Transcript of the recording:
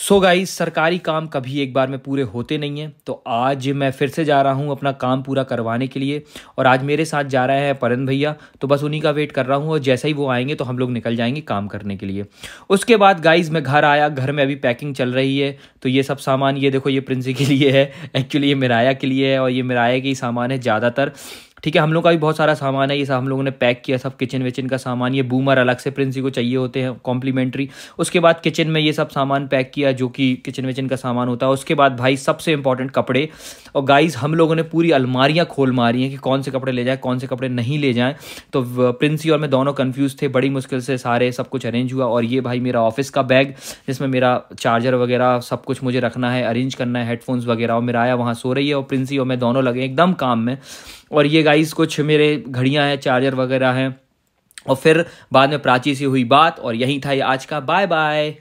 सो so guys सरकारी काम कभी एक बार में पूरे होते नहीं हैं तो आज मैं फिर से जा रहा हूं अपना काम पूरा करवाने के लिए और आज मेरे साथ जा रहा है परन भैया तो बस उन्हीं का वेट कर रहा हूं और जैसे ही वो आएंगे तो हम लोग निकल जाएंगे काम करने के लिए उसके बाद गाइस मैं घर आया घर में अभी पैकिंग चल रही है तो ये सब सामान ये देखो ये प्रिंसी के लिए है एक्चुअली ये मिराया के लिए है और ये मिराया के ही सामान है ज़्यादातर ठीक है हम लोग का भी बहुत सारा सामान है ये सब हम लोगों ने पैक किया सब किचन विचन का सामान ये बूमर अलग से प्रिंसी को चाहिए होते हैं कॉम्प्लीमेंट्री उसके बाद किचन में ये सब सामान पैक किया जो कि किचन विचन का सामान होता है उसके बाद भाई सबसे इंपॉर्टेंट कपड़े और गाइज हम लोगों ने पूरी अलमारियाँ खोल मारी हैं कि कौन से कपड़े ले जाएँ कौन से कपड़े नहीं ले जाएँ तो प्रिंसी और मैं दोनों कन्फ्यूज़ थे बड़ी मुश्किल से सारे सब कुछ अरेंज हुआ और ये भाई मेरा ऑफिस का बैग जिसमें मेरा चार्जर वगैरह सब कुछ मुझे रखना है अरेंज करना है हेडफोन्स वगैरह और मेरा आया वहाँ सो रही है और प्रिंसी और मैं दोनों लगे एकदम काम में और ये गाइस कुछ मेरे घड़ियाँ हैं चार्जर वगैरह हैं और फिर बाद में प्राची से हुई बात और यहीं था ये आज का बाय बाय